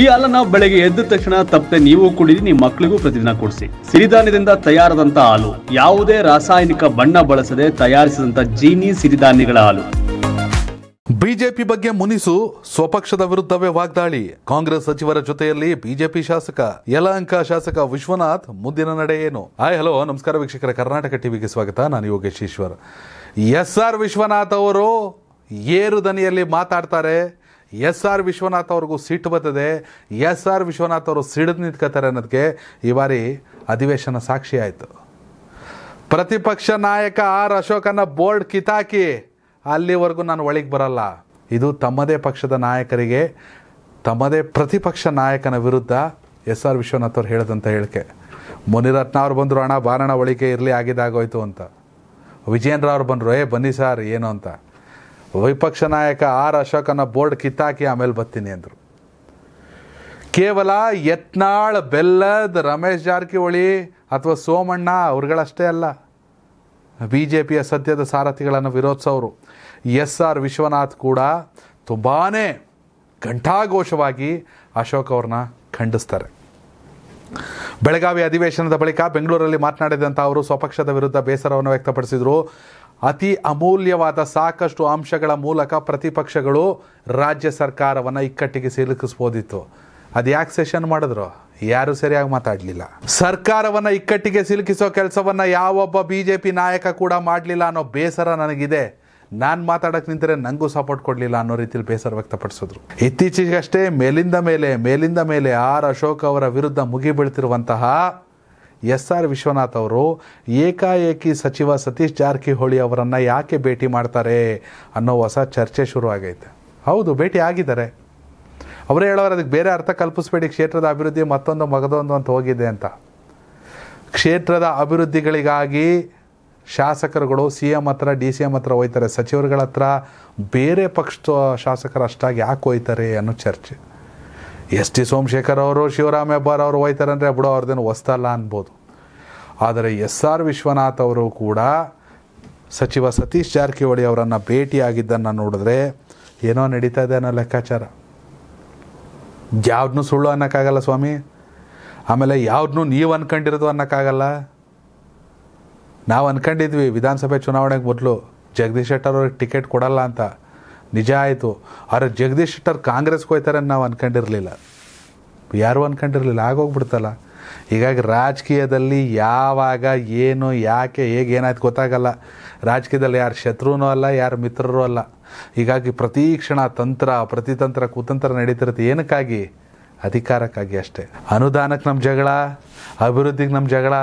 ಈ ಹಾಲನ್ನ ಬೆಳಗ್ಗೆ ಎದ್ದ ತಕ್ಷಣ ತಪ್ಪದೆ ನೀವು ಕುಡಿದಿ ನಿಮ್ಮ ಮಕ್ಕಳಿಗೂ ಪ್ರತಿದಿನ ಕೊಡಿಸಿ ಸಿರಿಧಾನ್ಯದಿಂದ ತಯಾರದಂತ ಹಾಲು ಯಾವುದೇ ರಾಸಾಯನಿಕ ಬಣ್ಣ ಬಳಸದೆ ತಯಾರಿಸಿದಂತ ಜೀನಿ ಸಿರಿಧಾನ್ಯಗಳ ಹಾಲು ಬಿಜೆಪಿ ಬಗ್ಗೆ ಮುನಿಸು ಸ್ವಪಕ್ಷದ ವಿರುದ್ಧವೇ ವಾಗ್ದಾಳಿ ಕಾಂಗ್ರೆಸ್ ಸಚಿವರ ಜೊತೆಯಲ್ಲಿ ಬಿಜೆಪಿ ಶಾಸಕ ಯಲಹಂಕ ಶಾಸಕ ವಿಶ್ವನಾಥ್ ಮುಂದಿನ ನಡೆ ಏನು ಹಾಯ್ ಹಲೋ ನಮಸ್ಕಾರ ವೀಕ್ಷಕರ ಕರ್ನಾಟಕ ಟಿವಿಗೆ ಸ್ವಾಗತ ನಾನು ಯೋಗೇಶ್ ಈಶ್ವರ್ ಎಸ್ ಆರ್ ವಿಶ್ವನಾಥ್ ಅವರು ಏರು ದನಿಯಲ್ಲಿ ಮಾತಾಡ್ತಾರೆ ಎಸ್ ಆರ್ ವಿಶ್ವನಾಥ್ ಅವ್ರಿಗೂ ಸೀಟು ಬರ್ತದೆ ಎಸ್ ಆರ್ ವಿಶ್ವನಾಥ್ ಅವರು ಸಿಡಿದು ನಿಂತ್ಕೋತಾರೆ ಅನ್ನೋದಕ್ಕೆ ಈ ಬಾರಿ ಅಧಿವೇಶನ ಸಾಕ್ಷಿ ಆಯಿತು ಪ್ರತಿಪಕ್ಷ ನಾಯಕ ಆರ್ ಅಶೋಕನ ಬೋರ್ಡ್ ಕಿತಾಕಿ ಅಲ್ಲಿವರೆಗೂ ನಾನು ಒಳಗೆ ಬರಲ್ಲ ಇದು ತಮ್ಮದೇ ಪಕ್ಷದ ನಾಯಕರಿಗೆ ತಮ್ಮದೇ ಪ್ರತಿಪಕ್ಷ ನಾಯಕನ ವಿರುದ್ಧ ಎಸ್ ಆರ್ ವಿಶ್ವನಾಥ್ ಅವ್ರು ಹೇಳಿದಂಥ ಹೇಳಿಕೆ ಮುನಿರತ್ನ ಅವ್ರು ಬಂದರು ಹಣ ಬಾರಣ ಒಳಿಕೆ ಇರಲಿ ಆಗಿದ್ದಾಗೋಯ್ತು ಅಂತ ವಿಜೇಂದ್ರ ಅವ್ರು ಬಂದರು ಏ ಬನ್ನಿ ಸಾರ್ ಏನು ಅಂತ ವಿಪಕ್ಷ ನಾಯಕ ಆರ್ ಅಶೋಕನ ಬೋರ್ಡ್ ಕಿತ್ತಾಕಿ ಆಮೇಲೆ ಬರ್ತೀನಿ ಅಂದರು ಕೇವಲ ಯತ್ನಾಳ್ ಬೆಲ್ಲದ್ ರಮೇಶ್ ಜಾರಕಿಹೊಳಿ ಅಥವಾ ಸೋಮಣ್ಣ ಅವ್ರುಗಳಷ್ಟೇ ಅಲ್ಲ ಬಿ ಜೆ ಪಿಯ ಸದ್ಯದ ಸಾರಥಿಗಳನ್ನು ವಿರೋಧಿಸೋರು ಎಸ್ ಆರ್ ವಿಶ್ವನಾಥ್ ಕೂಡ ತುಂಬಾ ಘಂಟಾಘೋಷವಾಗಿ ಅಶೋಕ್ ಅವ್ರನ್ನ ಖಂಡಿಸ್ತಾರೆ ಬೆಳಗಾವಿ ಅಧಿವೇಶನದ ಬಳಿಕ ಬೆಂಗಳೂರಲ್ಲಿ ಮಾತನಾಡಿದಂಥ ಅವರು ಸ್ವಪಕ್ಷದ ವಿರುದ್ಧ ಬೇಸರವನ್ನು ವ್ಯಕ್ತಪಡಿಸಿದರು ಅತಿ ಅಮೂಲ್ಯವಾದ ಸಾಕಷ್ಟು ಅಂಶಗಳ ಮೂಲಕ ಪ್ರತಿಪಕ್ಷಗಳು ರಾಜ್ಯ ಸರ್ಕಾರವನ್ನು ಇಕ್ಕಟ್ಟಿಗೆ ಸಿಲುಕಿಸ್ಬೋದಿತ್ತು ಅದು ಯಾಕೆ ಸೆಷನ್ ಮಾಡಿದ್ರು ಯಾರು ಸರಿಯಾಗಿ ಮಾತಾಡಲಿಲ್ಲ ಸರ್ಕಾರವನ್ನು ಇಕ್ಕಟ್ಟಿಗೆ ಸಿಲುಕಿಸೋ ಕೆಲಸವನ್ನು ಯಾವೊಬ್ಬ ಬಿ ಜೆ ಪಿ ನಾಯಕ ಕೂಡ ಮಾಡಲಿಲ್ಲ ಅನ್ನೋ ಬೇಸರ ನನಗಿದೆ ನಾನು ಮಾತಾಡಕ್ಕೆ ನಿಂತರೆ ನನಗೂ ಸಪೋರ್ಟ್ ಕೊಡಲಿಲ್ಲ ಅನ್ನೋ ರೀತಿಯಲ್ಲಿ ಬೇಸರ ವ್ಯಕ್ತಪಡಿಸಿದ್ರು ಇತ್ತೀಚೆಗಷ್ಟೇ ಮೇಲಿಂದ ಮೇಲೆ ಮೇಲಿಂದ ಮೇಲೆ ಆರ್ ಅಶೋಕ್ ಅವರ ವಿರುದ್ಧ ಮುಗಿಬೀಳ್ತಿರುವಂತಹ ಎಸ್ ಆರ್ ವಿಶ್ವನಾಥ್ ಅವರು ಏಕಾಏಕಿ ಸಚಿವ ಸತೀಶ್ ಜಾರಕಿಹೊಳಿ ಅವರನ್ನು ಯಾಕೆ ಭೇಟಿ ಮಾಡ್ತಾರೆ ಅನ್ನೋ ಹೊಸ ಚರ್ಚೆ ಶುರು ಆಗೈತೆ ಹೌದು ಭೇಟಿ ಆಗಿದ್ದಾರೆ ಅವರೇ ಹೇಳೋರು ಅದಕ್ಕೆ ಬೇರೆ ಅರ್ಥ ಕಲ್ಪಿಸ್ಬೇಡಿ ಕ್ಷೇತ್ರದ ಅಭಿವೃದ್ಧಿ ಮತ್ತೊಂದು ಮಗದೊಂದು ಅಂತ ಹೋಗಿದೆ ಅಂತ ಕ್ಷೇತ್ರದ ಅಭಿವೃದ್ಧಿಗಳಿಗಾಗಿ ಶಾಸಕರುಗಳು ಸಿ ಎಮ್ ಹತ್ರ ಡಿ ಸಿ ಎಮ್ ಹತ್ರ ಹೋಯ್ತಾರೆ ಸಚಿವರುಗಳ ಹತ್ರ ಬೇರೆ ಪಕ್ಷದ ಶಾಸಕರು ಅಷ್ಟಾಗಿ ಯಾಕೆ ಹೋಯ್ತಾರೆ ಅನ್ನೋ ಚರ್ಚೆ ಎಸ್ ಟಿ ಸೋಮಶೇಖರ್ ಅವರು ಶಿವರಾಮ ಹೆಬ್ಬಾರ್ ಅವರು ಅಂದರೆ ಬಿಡೋ ಅವ್ರದ್ದೇನು ಹೊಸ್ತಲ್ಲ ಅನ್ಬೋದು ಆದರೆ ಎಸ್ ಆರ್ ವಿಶ್ವನಾಥ್ ಅವರು ಕೂಡ ಸಚಿವ ಸತೀಶ್ ಜಾರಕಿಹೊಳಿ ಅವರನ್ನು ಭೇಟಿಯಾಗಿದ್ದನ್ನು ನೋಡಿದ್ರೆ ಏನೋ ನಡೀತಾ ಇದೆ ಅನ್ನೋ ಲೆಕ್ಕಾಚಾರ ಯಾವ್ದನ್ನೂ ಸುಳ್ಳು ಅನ್ನೋಕ್ಕಾಗಲ್ಲ ಸ್ವಾಮಿ ಆಮೇಲೆ ಯಾವ್ದನ್ನೂ ನೀವು ಅನ್ಕೊಂಡಿರೋದು ಅನ್ನೋಕ್ಕಾಗಲ್ಲ ನಾವು ಅನ್ಕೊಂಡಿದ್ವಿ ವಿಧಾನಸಭೆ ಚುನಾವಣೆಗೆ ಮೊದಲು ಜಗದೀಶ್ ಶೆಟ್ಟರ್ ಅವ್ರಿಗೆ ಟಿಕೆಟ್ ಕೊಡಲ್ಲ ಅಂತ ನಿಜ ಆಯಿತು ಅವ್ರ ಜಗದೀಶ್ ಶೆಟ್ಟರ್ ಕಾಂಗ್ರೆಸ್ಗೆ ಹೋಯ್ತಾರೆ ನಾವು ಅಂದ್ಕೊಂಡಿರಲಿಲ್ಲ ಯಾರೂ ಅಂದ್ಕೊಂಡಿರಲಿಲ್ಲ ಆಗೋಗ್ಬಿಡ್ತಲ್ಲ ಹೀಗಾಗಿ ರಾಜಕೀಯದಲ್ಲಿ ಯಾವಾಗ ಏನು ಯಾಕೆ ಹೇಗೆ ಏನಾಯ್ತು ಗೊತ್ತಾಗಲ್ಲ ರಾಜಕೀಯದಲ್ಲಿ ಯಾರು ಶತ್ರುನೂ ಅಲ್ಲ ಯಾರು ಮಿತ್ರರೂ ಅಲ್ಲ ಹೀಗಾಗಿ ಪ್ರತಿ ಕ್ಷಣ ತಂತ್ರ ಪ್ರತಿತಂತ್ರ ಕುತಂತ್ರ ನಡೀತಿರುತ್ತೆ ಏನಕ್ಕಾಗಿ ಅಧಿಕಾರಕ್ಕಾಗಿ ಅಷ್ಟೇ ಅನುದಾನಕ್ಕೆ ನಮ್ಮ ಜಗಳ ಅಭಿವೃದ್ಧಿಗೆ ನಮ್ಮ ಜಗಳ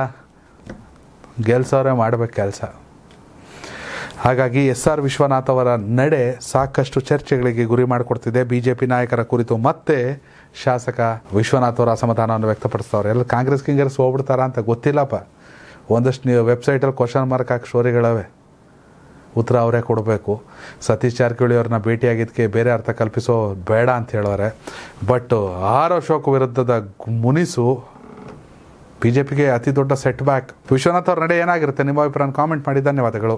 ಗೆಲ್ಸೋರೆ ಮಾಡ್ಬೇಕು ಕೆಲಸ ಹಾಗಾಗಿ ಎಸ್ ಆರ್ ವಿಶ್ವನಾಥ್ ಅವರ ನಡೆ ಸಾಕಷ್ಟು ಚರ್ಚೆಗಳಿಗೆ ಗುರಿ ಮಾಡಿಕೊಡ್ತಿದೆ ಬಿ ಜೆ ಪಿ ನಾಯಕರ ಕುರಿತು ಮತ್ತೆ ಶಾಸಕ ವಿಶ್ವನಾಥ್ ಅವರ ಅಸಮಾಧಾನವನ್ನು ವ್ಯಕ್ತಪಡಿಸ್ತಾವ್ರೆ ಎಲ್ಲ ಕಾಂಗ್ರೆಸ್ ಕಿಂಗರ್ಸ್ ಹೋಗ್ಬಿಡ್ತಾರಾ ಅಂತ ಗೊತ್ತಿಲ್ಲಪ್ಪ ಒಂದಷ್ಟು ನೀವು ವೆಬ್ಸೈಟಲ್ಲಿ ಕ್ವಶನ್ ಮಾರ್ಕ್ ಹಾಕಿ ಸ್ಟೋರಿಗಳವೆ ಉತ್ತರ ಅವರೇ ಕೊಡಬೇಕು ಸತೀಶ್ ಜಾರಕಿಹೊಳಿ ಅವ್ರನ್ನ ಭೇಟಿಯಾಗಿದ್ದಕ್ಕೆ ಬೇರೆ ಅರ್ಥ ಕಲ್ಪಿಸೋ ಬೇಡ ಅಂತ ಹೇಳೋರೆ ಬಟ್ ಆರ್ ಅಶೋಕ್ ವಿರುದ್ಧದ ಮುನಿಸು ಬಿಜೆಪಿಗೆ ಅತಿ ದೊಡ್ಡ ಸೆಟ್ ಬ್ಯಾಕ್ ವಿಶ್ವನಾಥ್ ಅವ್ರ ನಡೆ ಏನಾಗಿರುತ್ತೆ ನಿಮ್ಮ ಅಭಿಪ್ರಾಯ ಕಾಮೆಂಟ್ ಮಾಡಿ ಧನ್ಯವಾದಗಳು